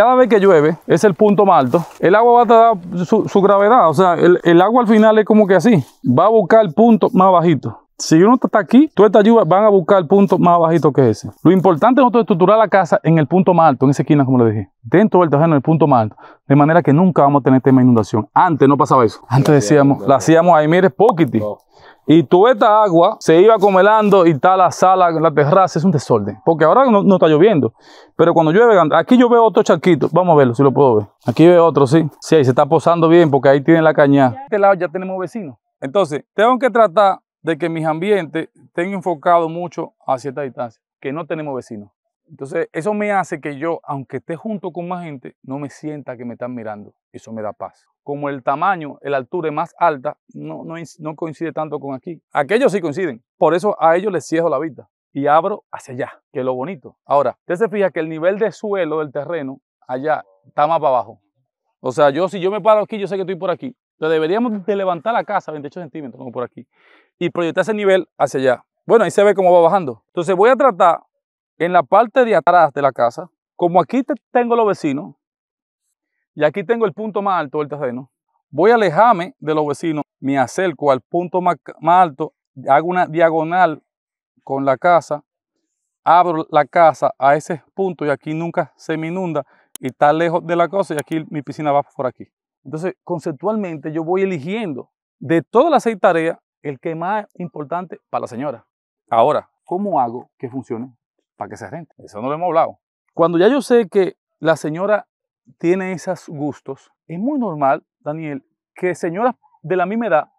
cada vez que llueve, es el punto más alto, el agua va a dar su, gravedad. O sea, el, el agua al final es como que así, va a buscar el punto más bajito. Si uno está aquí, todas estas lluvias van a buscar el punto más bajito que ese. Lo importante es nosotros estructurar la casa en el punto más alto, en esa esquina, como le dije. Dentro del terreno, en el punto más alto. De manera que nunca vamos a tener tema de inundación. Antes no pasaba eso. Antes decíamos, la hacíamos ahí, mire, poquiti. Y toda esta agua se iba comelando y está la sala, la terraza, es un desorden. Porque ahora no, está lloviendo. Pero cuando llueve, aquí yo veo otro charquito. Vamos a verlo, si lo puedo ver. Aquí veo otro, sí. Sí, ahí se está posando bien porque ahí tienen la caña. De este lado ya tenemos vecinos. Entonces, tengo que tratar de que mis ambientes estén enfocado mucho a cierta distancia, que no tenemos vecinos. Entonces, eso me hace que yo, aunque esté junto con más gente, no me sienta que me están mirando. Eso me da paz. Como el tamaño, la altura es más alta, no, no, no coincide tanto con aquí. Aquellos sí coinciden. Por eso a ellos les cierro la vista y abro hacia allá, que es lo bonito. Ahora, usted se fija que el nivel de suelo del terreno allá está más para abajo. O sea, yo si yo me paro aquí, yo sé que estoy por aquí. Entonces deberíamos de levantar la casa 28 centímetros, como por aquí y proyectar ese nivel hacia allá. Bueno, ahí se ve cómo va bajando. Entonces voy a tratar en la parte de atrás de la casa, como aquí tengo los vecinos y aquí tengo el punto más alto del terreno, voy a alejarme de los vecinos, me acerco al punto más, alto, hago una diagonal con la casa, abro la casa a ese punto y aquí nunca se me inunda y está lejos de la cosa y aquí mi piscina va por aquí. Entonces, conceptualmente yo voy eligiendo de todas las seis tareas el que más importante para la señora. Ahora, ¿cómo hago que funcione para que se rente? Eso no lo hemos hablado. Cuando ya yo sé que la señora tiene esos gustos, es muy normal, Daniel, que señoras de la misma edad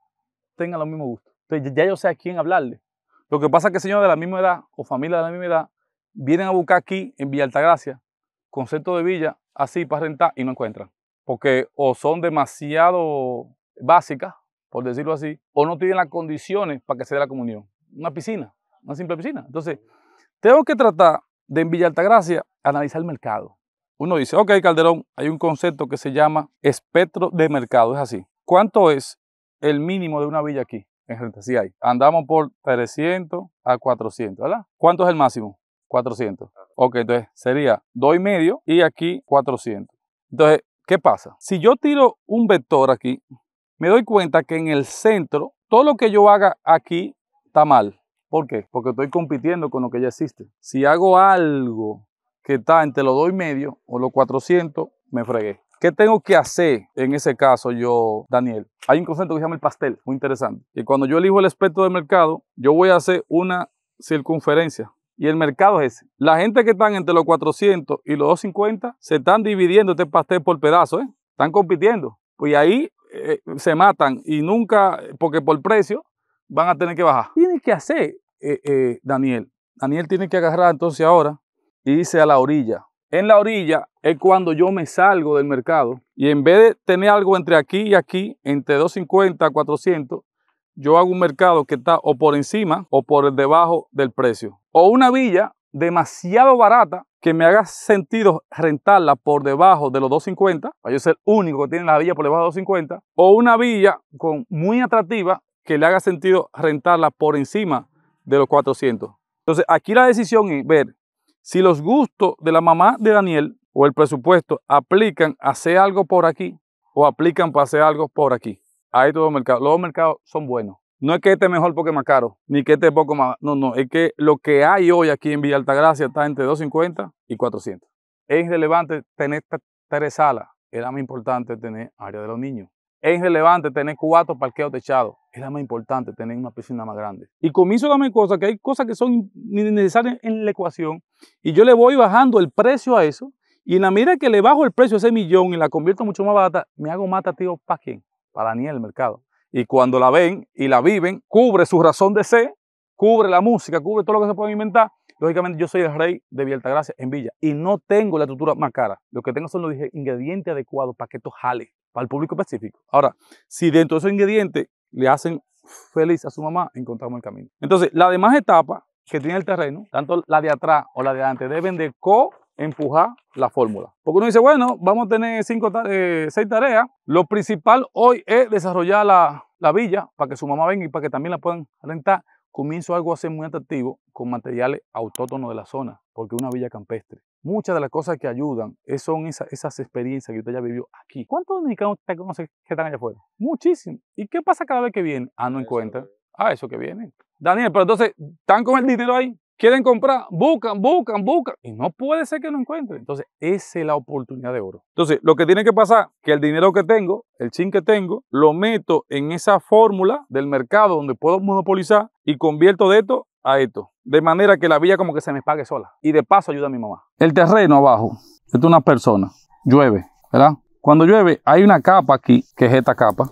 tengan los mismos gustos. Entonces ya yo sé a quién hablarle. Lo que pasa es que señoras de la misma edad o familias de la misma edad vienen a buscar aquí en Villa Altagracia concepto de villa así para rentar y no encuentran. Porque o son demasiado básicas por decirlo así, o no tienen las condiciones para que se dé la comunión. Una piscina, una simple piscina. Entonces, tengo que tratar de en Villa Altagracia analizar el mercado. Uno dice, ok, Calderón, hay un concepto que se llama espectro de mercado, es así. ¿Cuánto es el mínimo de una villa aquí? En renta, sí hay. Andamos por 300 a 400, ¿verdad? ¿Cuánto es el máximo? 400. Ok, entonces sería 2,5 y medio y aquí 400. Entonces, ¿qué pasa? Si yo tiro un vector aquí, me doy cuenta que en el centro, todo lo que yo haga aquí está mal. ¿Por qué? Porque estoy compitiendo con lo que ya existe. Si hago algo que está entre los 2 medio o los 400, me fregué. ¿Qué tengo que hacer en ese caso yo, Daniel? Hay un concepto que se llama el pastel, muy interesante. Y cuando yo elijo el aspecto del mercado, yo voy a hacer una circunferencia. Y el mercado es ese. La gente que está entre los 400 y los 250 se están dividiendo este pastel por pedazos, ¿eh? Están compitiendo. Y pues ahí eh, se matan y nunca, porque por precio van a tener que bajar. Tiene que hacer eh, eh, Daniel. Daniel tiene que agarrar entonces ahora y irse a la orilla. En la orilla es cuando yo me salgo del mercado y en vez de tener algo entre aquí y aquí, entre 250 a 400, yo hago un mercado que está o por encima o por debajo del precio. O una villa demasiado barata que me haga sentido rentarla por debajo de los 250, para yo ser el único que tiene la villa por debajo de 250, o una villa con, muy atractiva que le haga sentido rentarla por encima de los 400. Entonces, aquí la decisión es ver si los gustos de la mamá de Daniel o el presupuesto aplican a hacer algo por aquí o aplican para hacer algo por aquí. Ahí todo el mercado. Los mercados son buenos. No es que este mejor porque es más caro, ni que este es poco más. No, no, es que lo que hay hoy aquí en Villa Altagracia está entre 250 y 400. Es relevante tener tres salas, era más importante tener área de los niños. Es relevante tener cuatro parqueos techados, era más importante tener una piscina más grande. Y comienzo también cosas que hay cosas que son necesarias en la ecuación y yo le voy bajando el precio a eso y en la medida que le bajo el precio a ese millón y la convierto mucho más barata, me hago mata tío para quién? Para ni el mercado. Y cuando la ven y la viven, cubre su razón de ser, cubre la música, cubre todo lo que se puede inventar. Lógicamente yo soy el rey de Gracia en Villa y no tengo la estructura más cara. Lo que tengo son los ingredientes adecuados para que esto jale para el público específico. Ahora, si dentro de esos ingredientes le hacen feliz a su mamá, encontramos el camino. Entonces, las demás etapas que tiene el terreno, tanto la de atrás o la de adelante, deben de co empujar la fórmula. Porque uno dice, bueno, vamos a tener cinco, eh, seis tareas. Lo principal hoy es desarrollar la, villa para que su mamá venga y para que también la puedan rentar. Comienzo algo a ser muy atractivo con materiales autóctonos de la zona, porque es una villa campestre. Muchas de las cosas que ayudan son esas, experiencias que usted ya vivió aquí. ¿Cuántos dominicanos te conoce que están allá afuera? Muchísimos. ¿Y qué pasa cada vez que vienen? Ah, no encuentran. Ah, eso que viene. Daniel, pero entonces, ¿están con el dinero ahí? quieren comprar, buscan, buscan, buscan, y no puede ser que no encuentren. Entonces, esa es la oportunidad de oro. Entonces, lo que tiene que pasar, que el dinero que tengo, el chin que tengo, lo meto en esa fórmula del mercado donde puedo monopolizar y convierto de esto a esto. De manera que la villa como que se me pague sola. Y de paso ayuda a mi mamá. El terreno abajo, esto es una persona, llueve, ¿verdad? Cuando llueve hay una capa aquí, que es esta capa,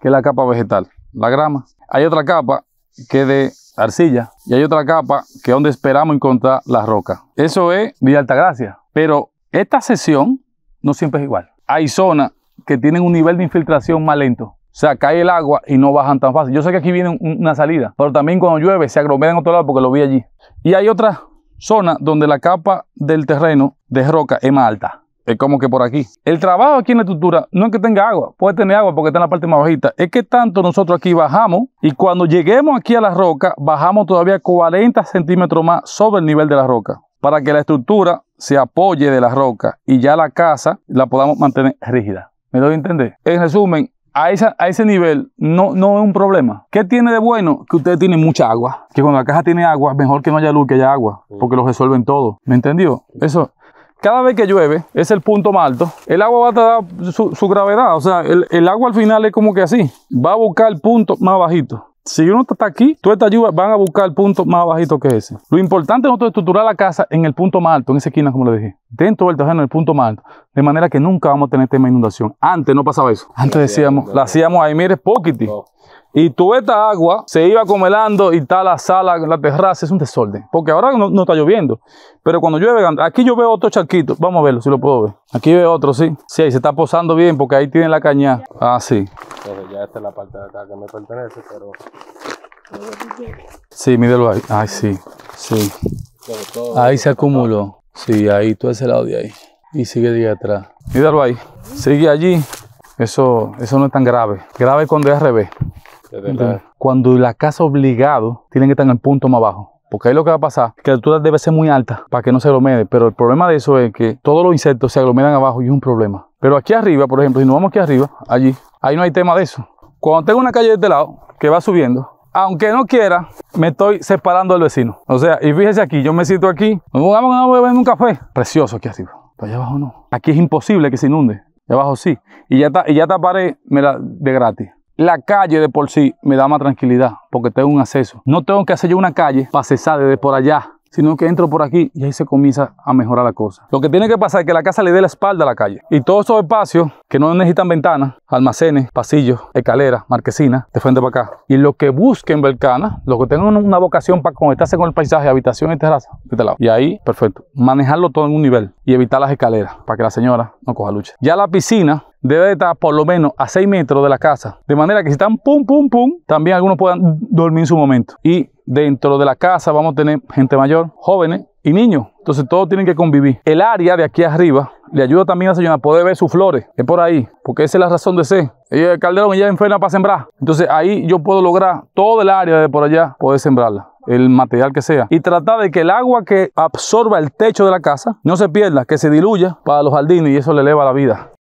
que es la capa vegetal, la grama. Hay otra capa de arcilla. Y hay otra capa que es donde esperamos encontrar la roca. Eso es alta Altagracia. Pero esta sesión no siempre es igual. Hay zonas que tienen un nivel de infiltración más lento. O sea, cae el agua y no bajan tan fácil. Yo sé que aquí viene una salida, pero también cuando llueve se aglomeran en otro lado porque lo vi allí. Y hay otra zona donde la capa del terreno de roca es más alta. Es como que por aquí. El trabajo aquí en la estructura no es que tenga agua, puede tener agua porque está en la parte más bajita. Es que tanto nosotros aquí bajamos y cuando lleguemos aquí a la roca, bajamos todavía 40 centímetros más sobre el nivel de la roca para que la estructura se apoye de la roca y ya la casa la podamos mantener rígida. ¿Me doy a entender? En resumen, a, a ese nivel no, no es un problema. ¿Qué tiene de bueno? Que ustedes tienen mucha agua. Que cuando la caja tiene agua, mejor que no haya luz, que haya agua, porque lo resuelven todo. ¿Me entendió? Eso cada vez que llueve, es el punto más alto, el agua va a dar su, gravedad. O sea, el, el agua al final es como que así, va a buscar el punto más bajito. Si uno está aquí, todas estas lluvias van a buscar el punto más bajito que ese. Lo importante es nosotros estructurar la casa en el punto más alto, en esa esquina, como le dije. Dentro del terreno, en el punto más alto. De manera que nunca vamos a tener tema de inundación. Antes no pasaba eso. Antes decíamos, la hacíamos ahí, mire, poquiti. Y toda esta agua se iba comelando y está la sala, la terraza, es un desorden. Porque ahora no, está lloviendo. Pero cuando llueve, aquí yo veo otro charquito. Vamos a verlo, si lo puedo ver. Aquí veo otro, sí. Sí, ahí se está posando bien porque ahí tienen la caña. Ah, sí ya esta la parte de acá que me pertenece, pero... Sí, mídelo ahí. Ay, sí, sí. Ahí se acumuló. Sí, ahí, todo ese lado de ahí. Y sigue de atrás. Míralo ahí. Sigue allí. Eso, eso no es tan grave. Grave cuando es al revés. cuando la casa obligado, tienen que estar en el punto más abajo. Porque ahí lo que va a pasar es que la altura debe ser muy alta para que no se aglomere. Pero el problema de eso es que todos los insectos se aglomeran abajo y es un problema. Pero aquí arriba, por ejemplo, si nos vamos aquí arriba, allí, Ahí no hay tema de eso. Cuando tengo una calle de este lado que va subiendo, aunque no quiera, me estoy separando del vecino. O sea, y fíjese aquí, yo me siento aquí, vamos a beber un café. Precioso aquí así, pero allá abajo no. Aquí es imposible que se inunde, allá abajo sí. Y ya, está y ya taparé me la, de gratis. La calle de por sí me da más tranquilidad porque tengo un acceso. No tengo que hacer yo una calle para cesar desde por allá sino que entro por aquí y ahí se comienza a mejorar la cosa. Lo que tiene que pasar es que la casa le dé la espalda a la calle y todos esos espacios que no necesitan ventanas, almacenes, pasillos, escaleras, marquesinas, de frente para acá. Y lo que busquen Belcana, lo que tengan una vocación para conectarse con el paisaje, habitación y terraza, de este lado. Y ahí, perfecto, manejarlo todo en un nivel y evitar las escaleras para que la señora no coja lucha. Ya la piscina debe estar por lo menos a 6 metros de la casa. De manera que si están pum, pum, pum, también algunos puedan dormir en su momento. Y dentro de la casa vamos a tener gente mayor, jóvenes y niños. Entonces todos tienen que convivir. El área de aquí arriba le ayuda también a la señora a poder ver sus flores. Es por ahí, porque esa es la razón de ser. Ella, el calderón es enferma para sembrar. Entonces ahí yo puedo lograr todo el área de por allá, poder sembrarla el material que sea y tratar de que el agua que absorba el techo de la casa no se pierda, que se diluya para los jardines y eso le eleva la vida.